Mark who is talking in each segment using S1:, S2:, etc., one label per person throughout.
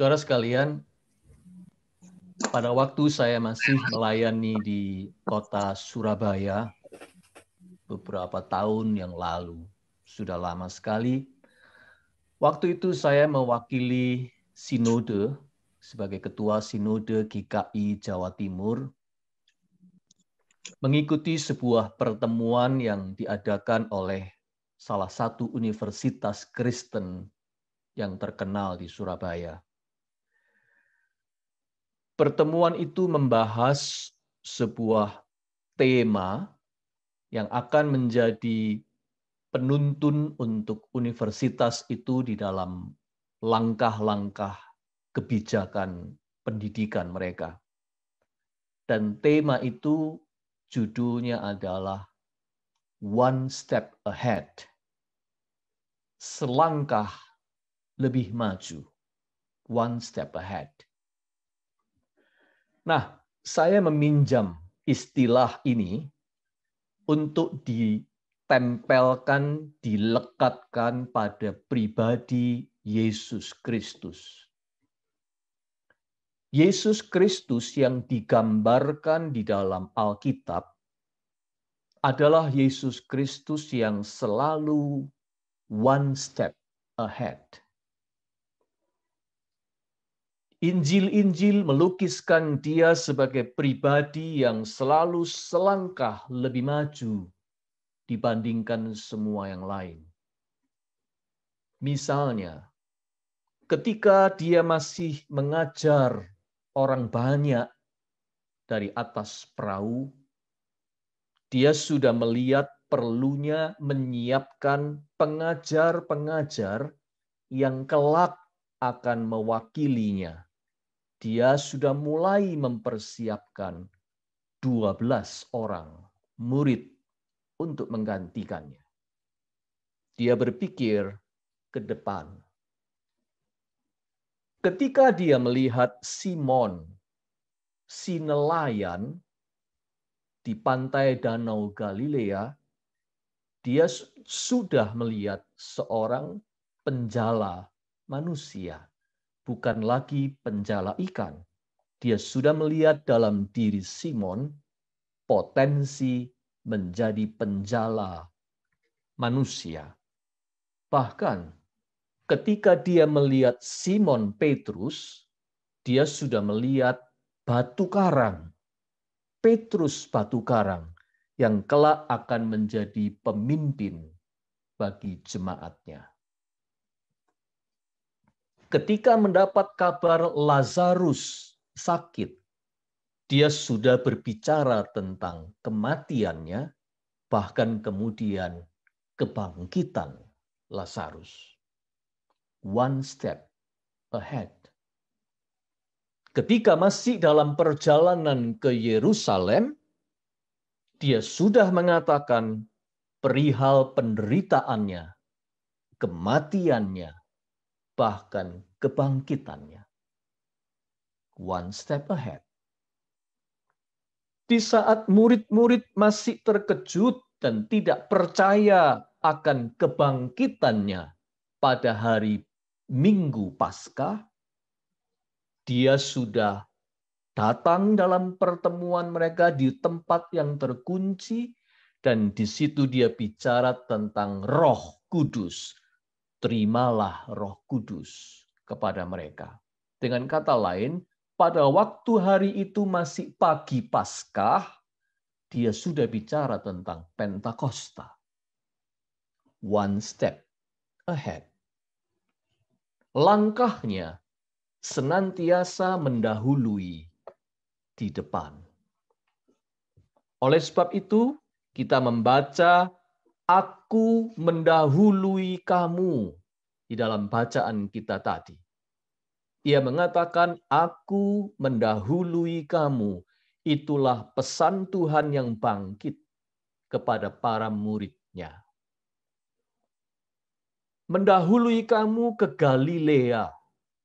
S1: Saudara sekalian, pada waktu saya masih melayani di kota Surabaya beberapa tahun yang lalu, sudah lama sekali. Waktu itu saya mewakili sinode sebagai ketua sinode GKI Jawa Timur mengikuti sebuah pertemuan yang diadakan oleh salah satu universitas Kristen yang terkenal di Surabaya pertemuan itu membahas sebuah tema yang akan menjadi penuntun untuk universitas itu di dalam langkah-langkah kebijakan pendidikan mereka. Dan tema itu judulnya adalah One Step Ahead. Selangkah lebih maju. One Step Ahead. Nah, saya meminjam istilah ini untuk ditempelkan, dilekatkan pada pribadi Yesus Kristus. Yesus Kristus yang digambarkan di dalam Alkitab adalah Yesus Kristus yang selalu one step ahead. Injil-Injil melukiskan dia sebagai pribadi yang selalu selangkah lebih maju dibandingkan semua yang lain. Misalnya, ketika dia masih mengajar orang banyak dari atas perahu, dia sudah melihat perlunya menyiapkan pengajar-pengajar yang kelak akan mewakilinya dia sudah mulai mempersiapkan 12 orang murid untuk menggantikannya. Dia berpikir ke depan. Ketika dia melihat Simon, si nelayan di pantai Danau Galilea, dia sudah melihat seorang penjala manusia bukan lagi penjala ikan. Dia sudah melihat dalam diri Simon potensi menjadi penjala manusia. Bahkan ketika dia melihat Simon Petrus, dia sudah melihat batu karang. Petrus batu karang yang kelak akan menjadi pemimpin bagi jemaatnya ketika mendapat kabar Lazarus sakit, dia sudah berbicara tentang kematiannya, bahkan kemudian kebangkitan Lazarus. One step ahead. Ketika masih dalam perjalanan ke Yerusalem, dia sudah mengatakan perihal penderitaannya, kematiannya, bahkan kebangkitannya. One step ahead. Di saat murid-murid masih terkejut dan tidak percaya akan kebangkitannya pada hari Minggu Paskah, dia sudah datang dalam pertemuan mereka di tempat yang terkunci dan di situ dia bicara tentang Roh Kudus terimalah Roh Kudus kepada mereka. Dengan kata lain, pada waktu hari itu masih pagi Paskah, dia sudah bicara tentang Pentakosta. One step ahead. Langkahnya senantiasa mendahului di depan. Oleh sebab itu, kita membaca, Aku mendahului kamu di dalam bacaan kita tadi. Ia mengatakan, "Aku mendahului kamu." Itulah pesan Tuhan yang bangkit kepada para muridnya. Mendahului kamu ke Galilea,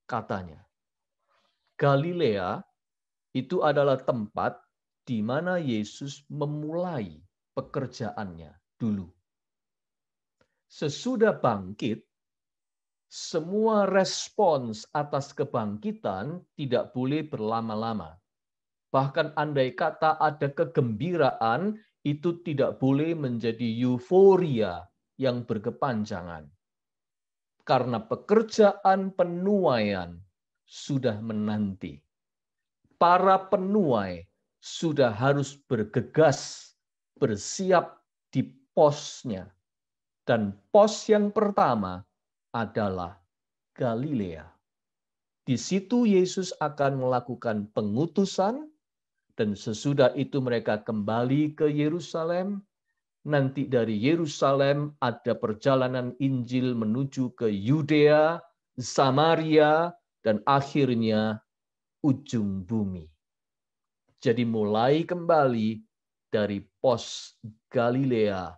S1: katanya. Galilea itu adalah tempat di mana Yesus memulai pekerjaannya dulu. Sesudah bangkit, semua respons atas kebangkitan tidak boleh berlama-lama. Bahkan andai kata ada kegembiraan, itu tidak boleh menjadi euforia yang berkepanjangan. Karena pekerjaan penuaian sudah menanti. Para penuai sudah harus bergegas, bersiap di posnya. Dan pos yang pertama adalah Galilea. Di situ Yesus akan melakukan pengutusan dan sesudah itu mereka kembali ke Yerusalem. Nanti dari Yerusalem ada perjalanan Injil menuju ke Yudea, Samaria, dan akhirnya ujung bumi. Jadi mulai kembali dari pos Galilea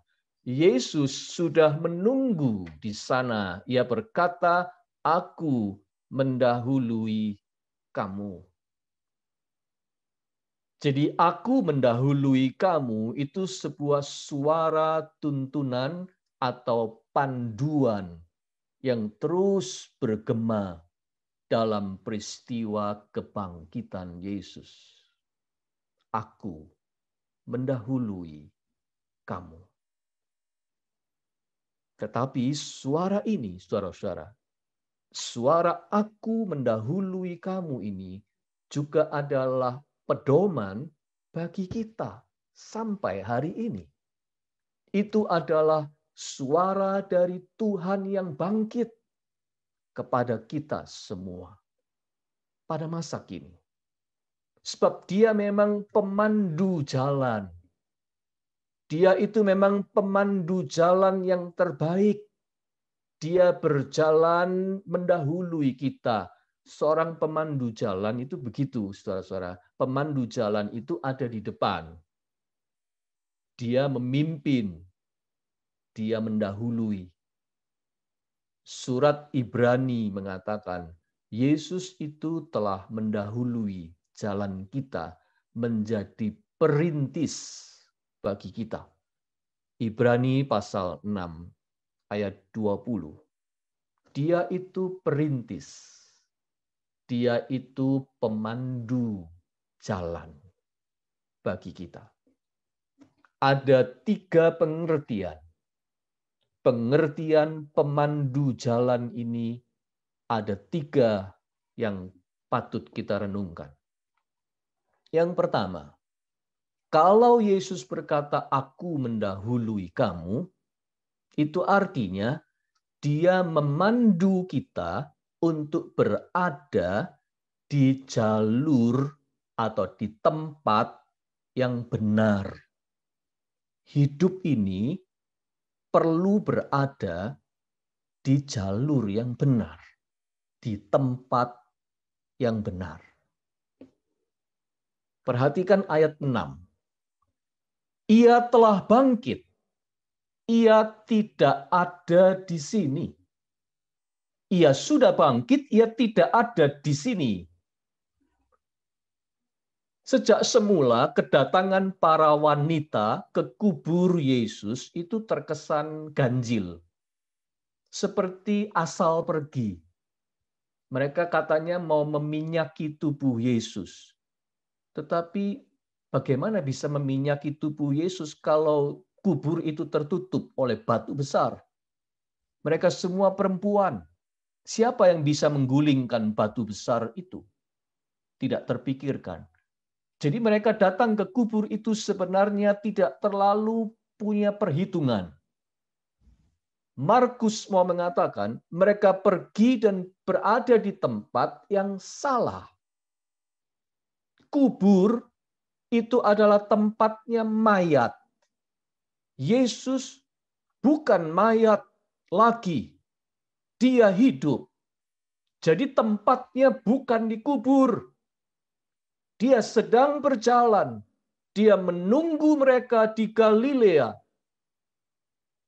S1: Yesus sudah menunggu di sana. Ia berkata, "Aku mendahului kamu." Jadi, "Aku mendahului kamu" itu sebuah suara tuntunan atau panduan yang terus bergema dalam peristiwa kebangkitan Yesus. Aku mendahului kamu. Tetapi suara ini, suara suara suara aku mendahului kamu ini juga adalah pedoman bagi kita sampai hari ini. Itu adalah suara dari Tuhan yang bangkit kepada kita semua pada masa kini. Sebab dia memang pemandu jalan dia itu memang pemandu jalan yang terbaik. Dia berjalan mendahului kita. Seorang pemandu jalan itu begitu, saudara-saudara. Pemandu jalan itu ada di depan. Dia memimpin. Dia mendahului. Surat Ibrani mengatakan, Yesus itu telah mendahului jalan kita menjadi perintis bagi kita. Ibrani pasal 6 ayat 20. Dia itu perintis. Dia itu pemandu jalan bagi kita. Ada tiga pengertian. Pengertian pemandu jalan ini ada tiga yang patut kita renungkan. Yang pertama, kalau Yesus berkata, "Aku mendahului kamu," itu artinya Dia memandu kita untuk berada di jalur atau di tempat yang benar. Hidup ini perlu berada di jalur yang benar, di tempat yang benar. Perhatikan ayat 6. Ia telah bangkit. Ia tidak ada di sini. Ia sudah bangkit, ia tidak ada di sini. Sejak semula kedatangan para wanita ke kubur Yesus itu terkesan ganjil. Seperti asal pergi. Mereka katanya mau meminyaki tubuh Yesus. Tetapi Bagaimana bisa meminyaki tubuh Yesus kalau kubur itu tertutup oleh batu besar? Mereka semua perempuan. Siapa yang bisa menggulingkan batu besar itu? Tidak terpikirkan. Jadi mereka datang ke kubur itu sebenarnya tidak terlalu punya perhitungan. Markus mau mengatakan mereka pergi dan berada di tempat yang salah. Kubur itu adalah tempatnya mayat. Yesus bukan mayat lagi. Dia hidup. Jadi tempatnya bukan dikubur. Dia sedang berjalan. Dia menunggu mereka di Galilea.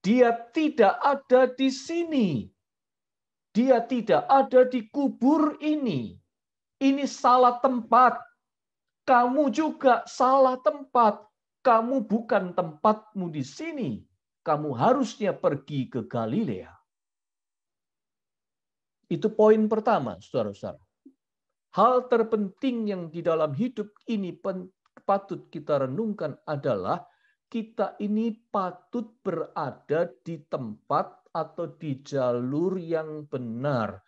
S1: Dia tidak ada di sini. Dia tidak ada di kubur ini. Ini salah tempat kamu juga salah tempat. Kamu bukan tempatmu di sini. Kamu harusnya pergi ke Galilea. Itu poin pertama, saudara-saudara. Hal terpenting yang di dalam hidup ini patut kita renungkan adalah kita ini patut berada di tempat atau di jalur yang benar,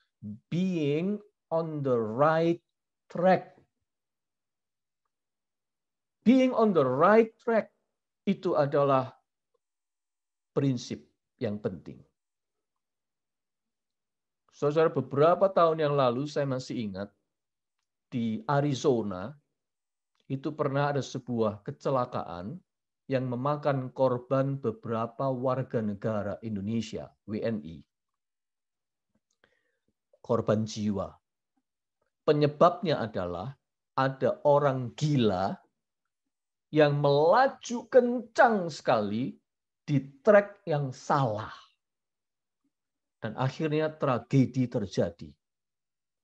S1: being on the right track. Being on the right track itu adalah prinsip yang penting. Saudara, beberapa tahun yang lalu saya masih ingat di Arizona itu pernah ada sebuah kecelakaan yang memakan korban beberapa warga negara Indonesia, WNI. Korban jiwa. Penyebabnya adalah ada orang gila yang melaju kencang sekali di trek yang salah. Dan akhirnya tragedi terjadi.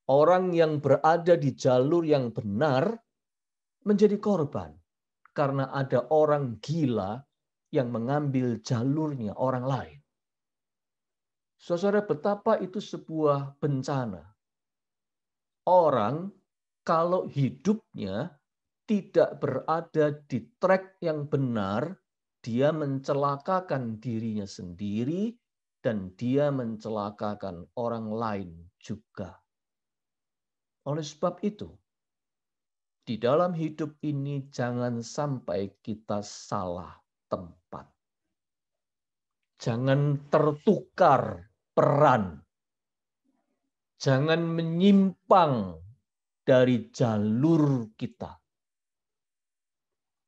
S1: Orang yang berada di jalur yang benar menjadi korban karena ada orang gila yang mengambil jalurnya orang lain. Saudara, betapa itu sebuah bencana. Orang kalau hidupnya tidak berada di track yang benar, dia mencelakakan dirinya sendiri dan dia mencelakakan orang lain juga. Oleh sebab itu, di dalam hidup ini jangan sampai kita salah tempat. Jangan tertukar peran. Jangan menyimpang dari jalur kita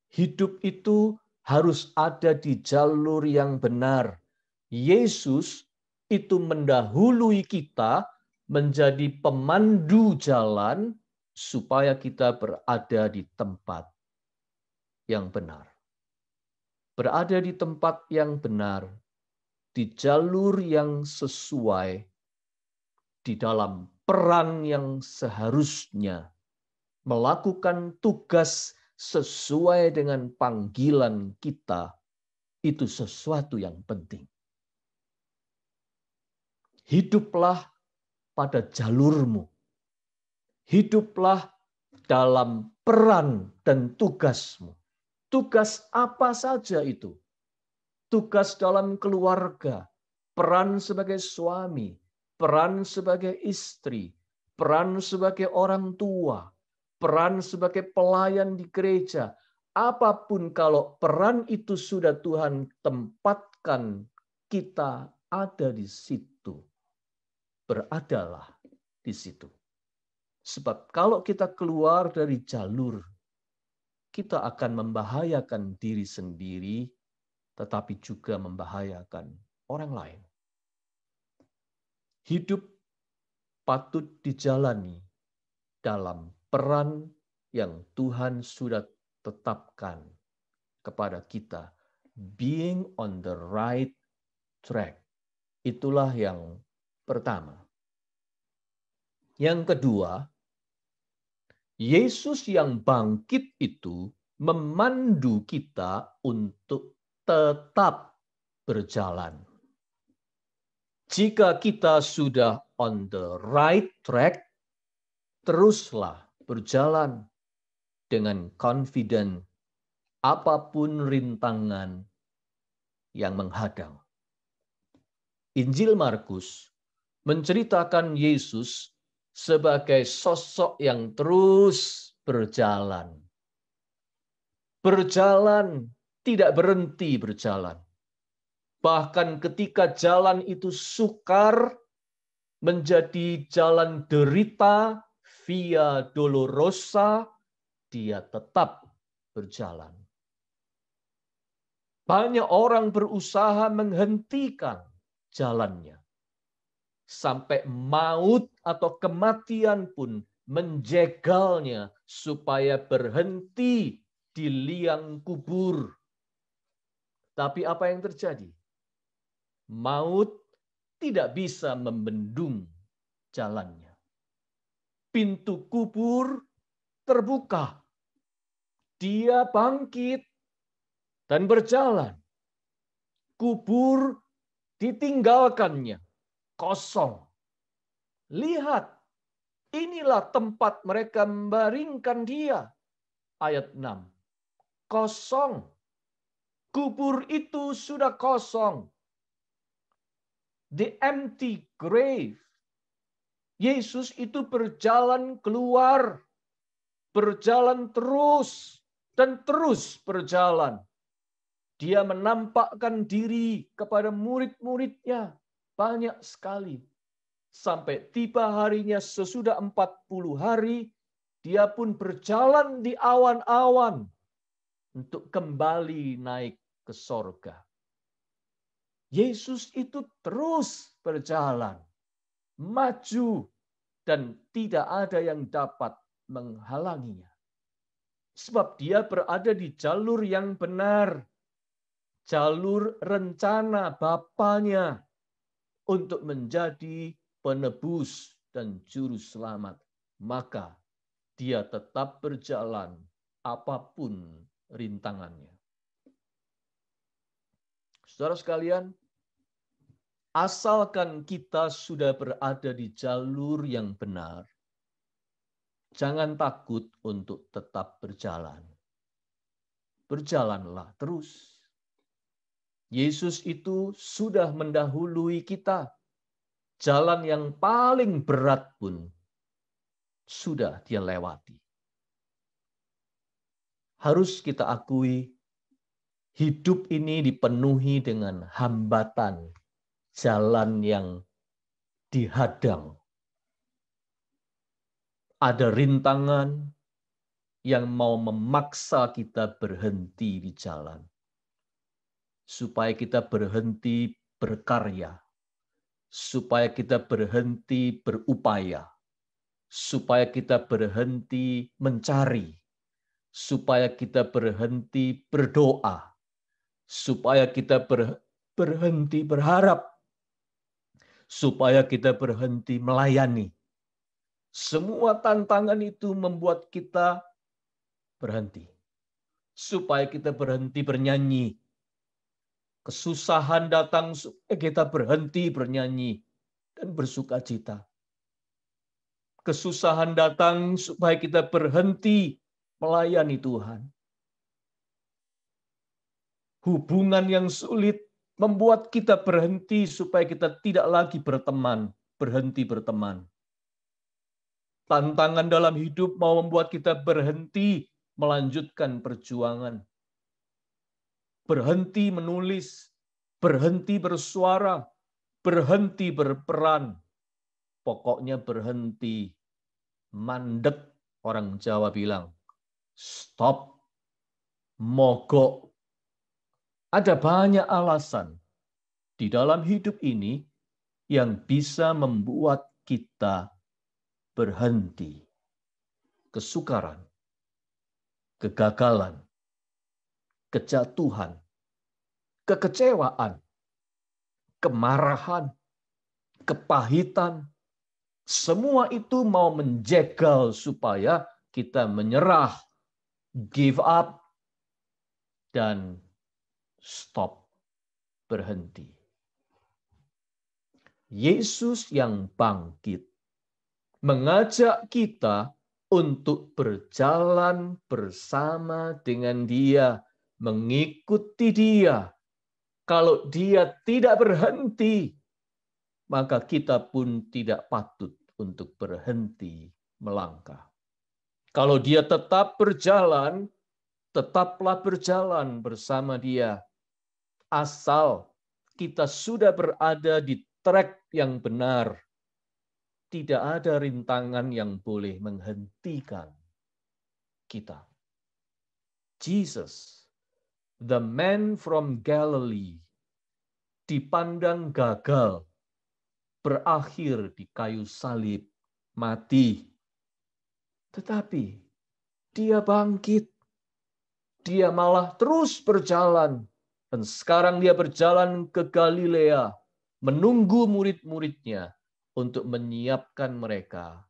S1: Hidup itu harus ada di jalur yang benar. Yesus itu mendahului kita menjadi pemandu jalan supaya kita berada di tempat yang benar. Berada di tempat yang benar, di jalur yang sesuai, di dalam perang yang seharusnya, melakukan tugas sesuai dengan panggilan kita itu sesuatu yang penting. Hiduplah pada jalurmu. Hiduplah dalam peran dan tugasmu. Tugas apa saja itu? Tugas dalam keluarga, peran sebagai suami, peran sebagai istri, peran sebagai orang tua, peran sebagai pelayan di gereja. Apapun kalau peran itu sudah Tuhan tempatkan, kita ada di situ. Beradalah di situ. Sebab kalau kita keluar dari jalur, kita akan membahayakan diri sendiri, tetapi juga membahayakan orang lain. Hidup patut dijalani dalam peran yang Tuhan sudah tetapkan kepada kita. Being on the right track. Itulah yang pertama. Yang kedua, Yesus yang bangkit itu memandu kita untuk tetap berjalan. Jika kita sudah on the right track, teruslah berjalan dengan confident apapun rintangan yang menghadang. Injil Markus menceritakan Yesus sebagai sosok yang terus berjalan. Berjalan, tidak berhenti berjalan. Bahkan ketika jalan itu sukar, menjadi jalan derita, Via Dolorosa, dia tetap berjalan. Banyak orang berusaha menghentikan jalannya. Sampai maut atau kematian pun menjegalnya supaya berhenti di liang kubur. Tapi apa yang terjadi? Maut tidak bisa membendung jalannya pintu kubur terbuka. Dia bangkit dan berjalan. Kubur ditinggalkannya kosong. Lihat, inilah tempat mereka membaringkan dia. Ayat 6. Kosong. Kubur itu sudah kosong. The empty grave Yesus itu berjalan keluar, berjalan terus, dan terus berjalan. Dia menampakkan diri kepada murid-muridnya banyak sekali. Sampai tiba harinya sesudah 40 hari, dia pun berjalan di awan-awan untuk kembali naik ke sorga. Yesus itu terus berjalan maju dan tidak ada yang dapat menghalanginya. Sebab dia berada di jalur yang benar, jalur rencana Bapaknya untuk menjadi penebus dan juru selamat. Maka dia tetap berjalan apapun rintangannya. Saudara sekalian, asalkan kita sudah berada di jalur yang benar, jangan takut untuk tetap berjalan. Berjalanlah terus. Yesus itu sudah mendahului kita. Jalan yang paling berat pun sudah dia lewati. Harus kita akui, hidup ini dipenuhi dengan hambatan jalan yang dihadang. Ada rintangan yang mau memaksa kita berhenti di jalan. Supaya kita berhenti berkarya. Supaya kita berhenti berupaya. Supaya kita berhenti mencari. Supaya kita berhenti berdoa. Supaya kita berhenti berharap supaya kita berhenti melayani. Semua tantangan itu membuat kita berhenti. Supaya kita berhenti bernyanyi. Kesusahan datang supaya kita berhenti bernyanyi dan bersuka cita. Kesusahan datang supaya kita berhenti melayani Tuhan. Hubungan yang sulit membuat kita berhenti supaya kita tidak lagi berteman, berhenti berteman. Tantangan dalam hidup mau membuat kita berhenti melanjutkan perjuangan. Berhenti menulis, berhenti bersuara, berhenti berperan. Pokoknya berhenti mandek orang Jawa bilang. Stop mogok ada banyak alasan di dalam hidup ini yang bisa membuat kita berhenti. Kesukaran, kegagalan, kejatuhan, kekecewaan, kemarahan, kepahitan, semua itu mau menjegal supaya kita menyerah, give up, dan stop, berhenti. Yesus yang bangkit mengajak kita untuk berjalan bersama dengan Dia, mengikuti Dia. Kalau Dia tidak berhenti, maka kita pun tidak patut untuk berhenti melangkah. Kalau Dia tetap berjalan, tetaplah berjalan bersama Dia asal kita sudah berada di trek yang benar. Tidak ada rintangan yang boleh menghentikan kita. Jesus, the man from Galilee, dipandang gagal, berakhir di kayu salib, mati. Tetapi dia bangkit. Dia malah terus berjalan dan sekarang dia berjalan ke Galilea, menunggu murid-muridnya untuk menyiapkan mereka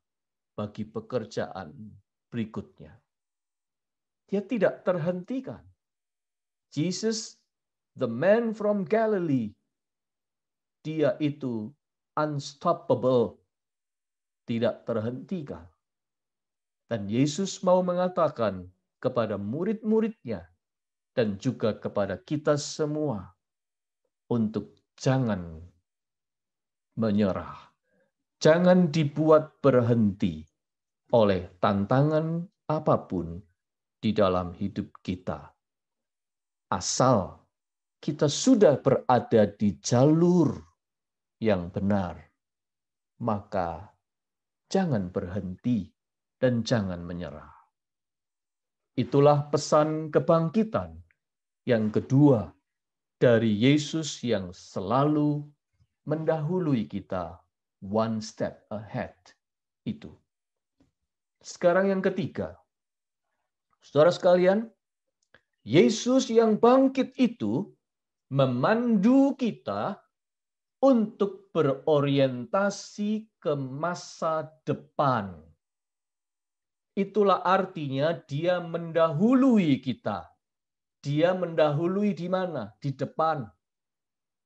S1: bagi pekerjaan berikutnya. Dia tidak terhentikan. Jesus, the man from Galilee, dia itu unstoppable, tidak terhentikan. Dan Yesus mau mengatakan kepada murid-muridnya, dan juga kepada kita semua untuk jangan menyerah. Jangan dibuat berhenti oleh tantangan apapun di dalam hidup kita. Asal kita sudah berada di jalur yang benar, maka jangan berhenti dan jangan menyerah. Itulah pesan kebangkitan yang kedua dari Yesus yang selalu mendahului kita one step ahead itu. Sekarang yang ketiga. Saudara sekalian, Yesus yang bangkit itu memandu kita untuk berorientasi ke masa depan. Itulah artinya dia mendahului kita dia mendahului di mana? Di depan.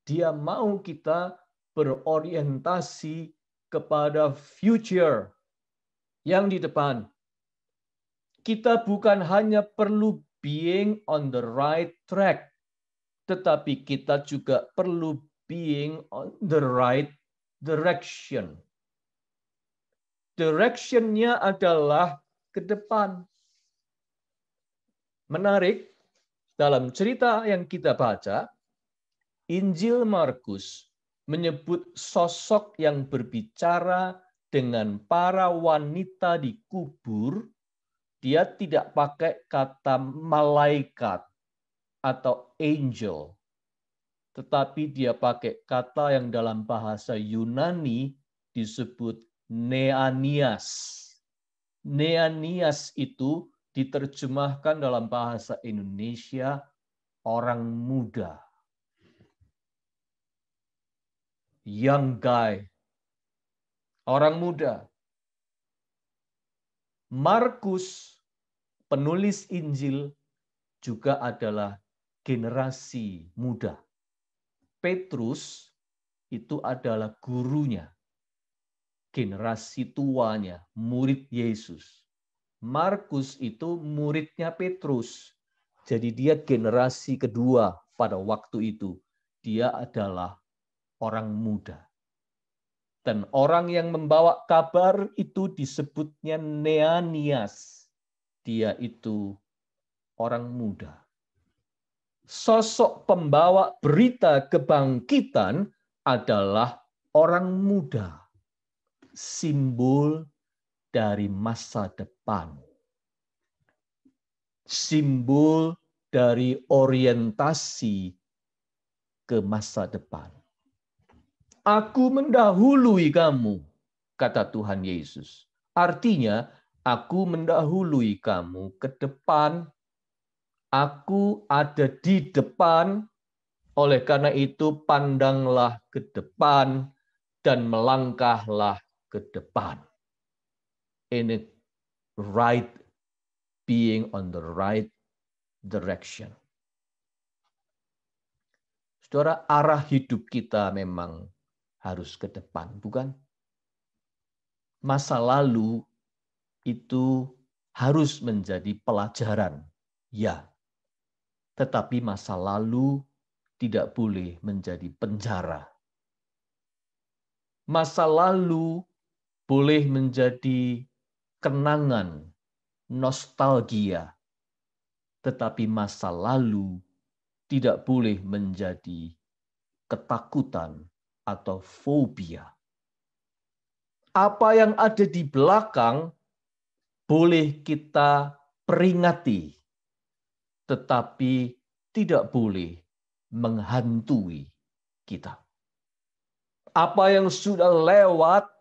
S1: Dia mau kita berorientasi kepada future yang di depan. Kita bukan hanya perlu being on the right track, tetapi kita juga perlu being on the right direction. Directionnya adalah ke depan. Menarik, dalam cerita yang kita baca, Injil Markus menyebut sosok yang berbicara dengan para wanita di kubur, dia tidak pakai kata malaikat atau angel, tetapi dia pakai kata yang dalam bahasa Yunani disebut neanias. Neanias itu diterjemahkan dalam bahasa Indonesia orang muda. Young guy. Orang muda. Markus, penulis Injil, juga adalah generasi muda. Petrus itu adalah gurunya, generasi tuanya, murid Yesus. Markus itu muridnya Petrus. Jadi dia generasi kedua pada waktu itu. Dia adalah orang muda. Dan orang yang membawa kabar itu disebutnya Neanias. Dia itu orang muda. Sosok pembawa berita kebangkitan adalah orang muda. Simbol dari masa depan. Simbol dari orientasi ke masa depan. Aku mendahului kamu, kata Tuhan Yesus. Artinya, aku mendahului kamu ke depan. Aku ada di depan. Oleh karena itu, pandanglah ke depan dan melangkahlah ke depan in it right being on the right direction. Saudara, arah hidup kita memang harus ke depan, bukan? Masa lalu itu harus menjadi pelajaran, ya. Tetapi masa lalu tidak boleh menjadi penjara. Masa lalu boleh menjadi kenangan, nostalgia, tetapi masa lalu tidak boleh menjadi ketakutan atau fobia. Apa yang ada di belakang boleh kita peringati, tetapi tidak boleh menghantui kita. Apa yang sudah lewat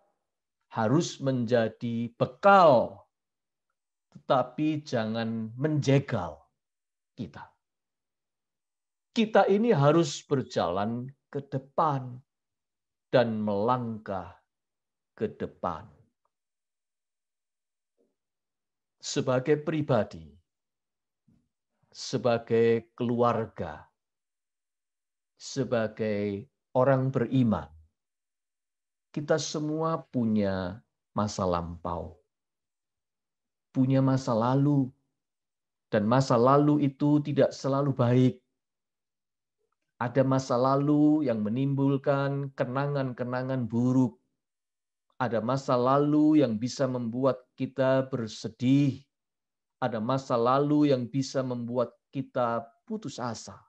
S1: harus menjadi bekal, tetapi jangan menjegal kita. Kita ini harus berjalan ke depan dan melangkah ke depan. Sebagai pribadi, sebagai keluarga, sebagai orang beriman, kita semua punya masa lampau, punya masa lalu, dan masa lalu itu tidak selalu baik. Ada masa lalu yang menimbulkan kenangan-kenangan buruk. Ada masa lalu yang bisa membuat kita bersedih. Ada masa lalu yang bisa membuat kita putus asa.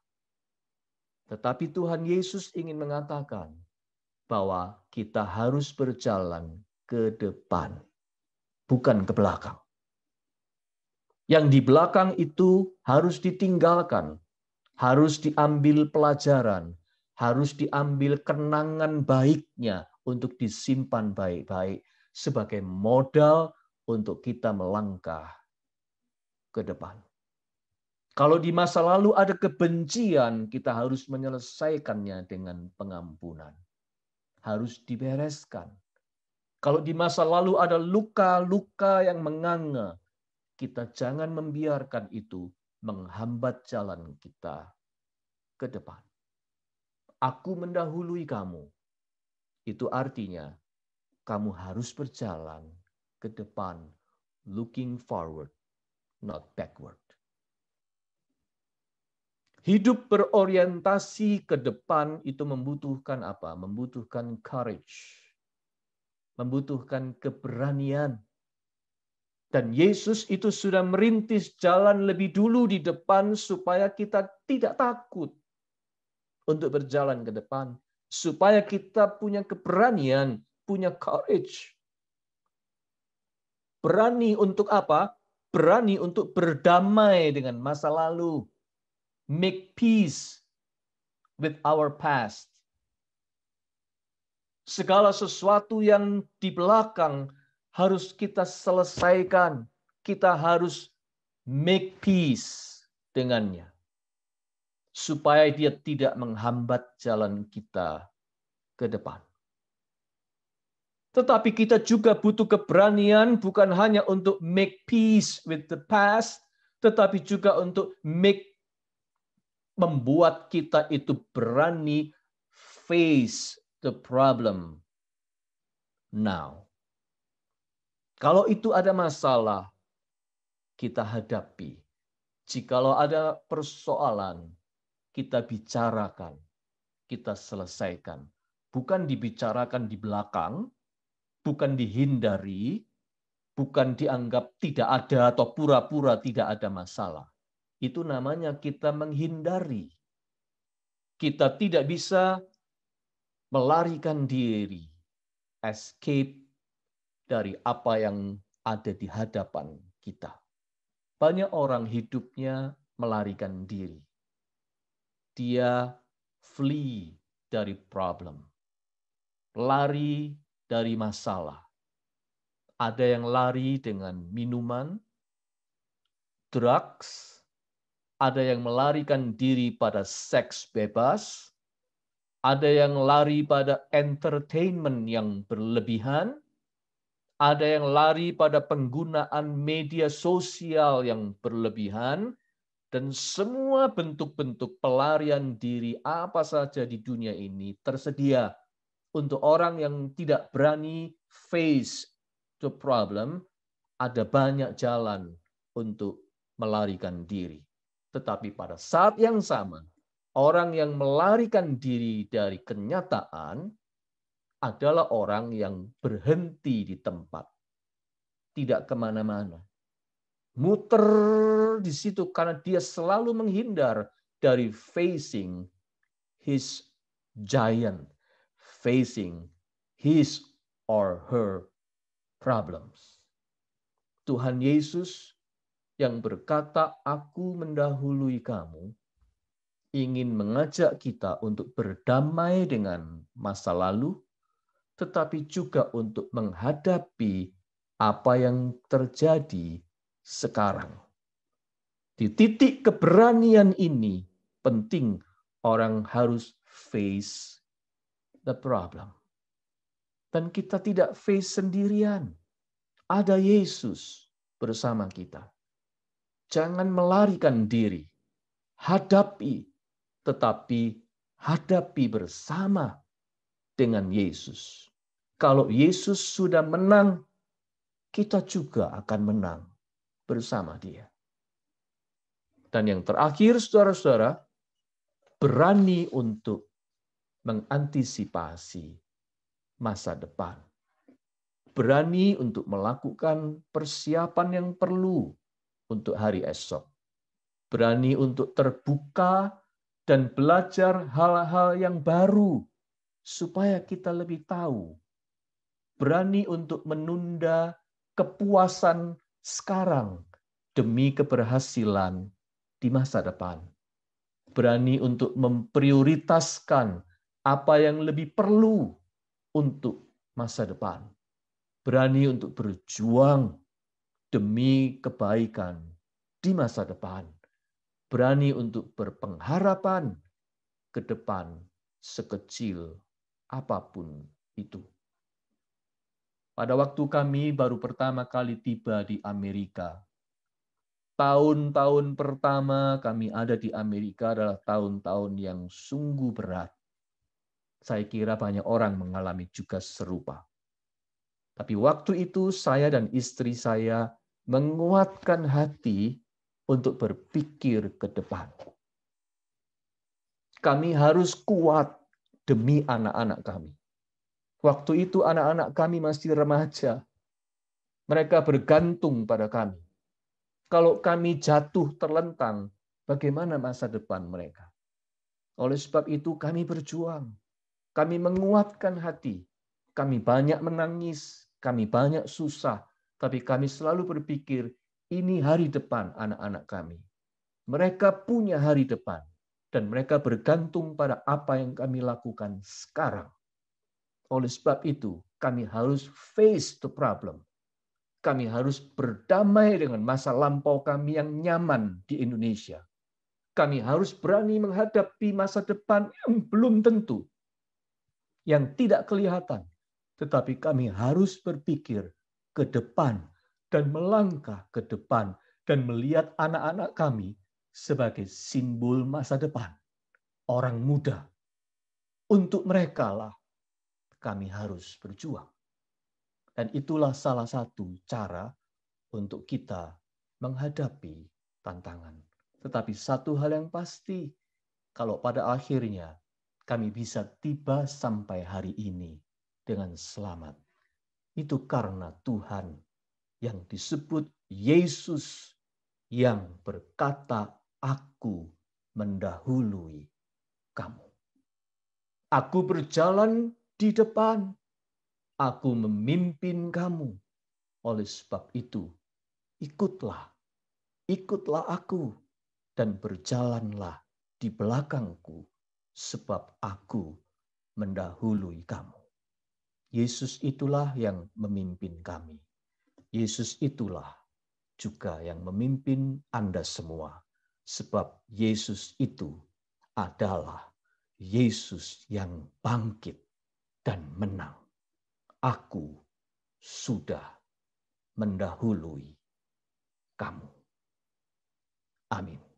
S1: Tetapi Tuhan Yesus ingin mengatakan, bahwa kita harus berjalan ke depan, bukan ke belakang. Yang di belakang itu harus ditinggalkan, harus diambil pelajaran, harus diambil kenangan baiknya untuk disimpan baik-baik sebagai modal untuk kita melangkah ke depan. Kalau di masa lalu ada kebencian, kita harus menyelesaikannya dengan pengampunan harus dibereskan. Kalau di masa lalu ada luka-luka yang menganga, kita jangan membiarkan itu menghambat jalan kita ke depan. Aku mendahului kamu. Itu artinya kamu harus berjalan ke depan, looking forward, not backward. Hidup berorientasi ke depan itu membutuhkan apa? Membutuhkan courage. Membutuhkan keberanian. Dan Yesus itu sudah merintis jalan lebih dulu di depan supaya kita tidak takut untuk berjalan ke depan. Supaya kita punya keberanian, punya courage. Berani untuk apa? Berani untuk berdamai dengan masa lalu make peace with our past. Segala sesuatu yang di belakang harus kita selesaikan. Kita harus make peace dengannya. Supaya dia tidak menghambat jalan kita ke depan. Tetapi kita juga butuh keberanian bukan hanya untuk make peace with the past, tetapi juga untuk make membuat kita itu berani face the problem now. Kalau itu ada masalah, kita hadapi. Jikalau ada persoalan, kita bicarakan, kita selesaikan. Bukan dibicarakan di belakang, bukan dihindari, bukan dianggap tidak ada atau pura-pura tidak ada masalah. Itu namanya kita menghindari. Kita tidak bisa melarikan diri, escape dari apa yang ada di hadapan kita. Banyak orang hidupnya melarikan diri. Dia flee dari problem, lari dari masalah. Ada yang lari dengan minuman, drugs, ada yang melarikan diri pada seks bebas, ada yang lari pada entertainment yang berlebihan, ada yang lari pada penggunaan media sosial yang berlebihan, dan semua bentuk-bentuk pelarian diri apa saja di dunia ini tersedia untuk orang yang tidak berani face the problem. Ada banyak jalan untuk melarikan diri. Tetapi pada saat yang sama, orang yang melarikan diri dari kenyataan adalah orang yang berhenti di tempat, tidak kemana-mana. Muter di situ karena dia selalu menghindar dari facing his giant, facing his or her problems. Tuhan Yesus yang berkata, "Aku mendahului kamu," ingin mengajak kita untuk berdamai dengan masa lalu, tetapi juga untuk menghadapi apa yang terjadi sekarang. Di titik keberanian ini, penting orang harus face the problem. Dan kita tidak face sendirian. Ada Yesus bersama kita. Jangan melarikan diri. Hadapi, tetapi hadapi bersama dengan Yesus. Kalau Yesus sudah menang, kita juga akan menang bersama Dia. Dan yang terakhir, saudara-saudara, berani untuk mengantisipasi masa depan. Berani untuk melakukan persiapan yang perlu untuk hari esok. Berani untuk terbuka dan belajar hal-hal yang baru supaya kita lebih tahu. Berani untuk menunda kepuasan sekarang demi keberhasilan di masa depan. Berani untuk memprioritaskan apa yang lebih perlu untuk masa depan. Berani untuk berjuang demi kebaikan di masa depan. Berani untuk berpengharapan ke depan sekecil apapun itu. Pada waktu kami baru pertama kali tiba di Amerika, tahun-tahun pertama kami ada di Amerika adalah tahun-tahun yang sungguh berat. Saya kira banyak orang mengalami juga serupa. Tapi waktu itu saya dan istri saya menguatkan hati untuk berpikir ke depan. Kami harus kuat demi anak-anak kami. Waktu itu anak-anak kami masih remaja. Mereka bergantung pada kami. Kalau kami jatuh terlentang, bagaimana masa depan mereka? Oleh sebab itu kami berjuang. Kami menguatkan hati. Kami banyak menangis, kami banyak susah, tapi kami selalu berpikir ini hari depan anak-anak kami. Mereka punya hari depan dan mereka bergantung pada apa yang kami lakukan sekarang. Oleh sebab itu, kami harus face the problem. Kami harus berdamai dengan masa lampau kami yang nyaman di Indonesia. Kami harus berani menghadapi masa depan yang belum tentu, yang tidak kelihatan, tetapi kami harus berpikir ke depan dan melangkah ke depan dan melihat anak-anak kami sebagai simbol masa depan, orang muda. Untuk mereka lah kami harus berjuang. Dan itulah salah satu cara untuk kita menghadapi tantangan. Tetapi satu hal yang pasti, kalau pada akhirnya kami bisa tiba sampai hari ini dengan selamat itu karena Tuhan yang disebut Yesus yang berkata, "Aku mendahului kamu. Aku berjalan di depan. Aku memimpin kamu. Oleh sebab itu, ikutlah, ikutlah aku, dan berjalanlah di belakangku, sebab aku mendahului kamu." Yesus itulah yang memimpin kami. Yesus itulah juga yang memimpin Anda semua, sebab Yesus itu adalah Yesus yang bangkit dan menang. Aku sudah mendahului kamu. Amin.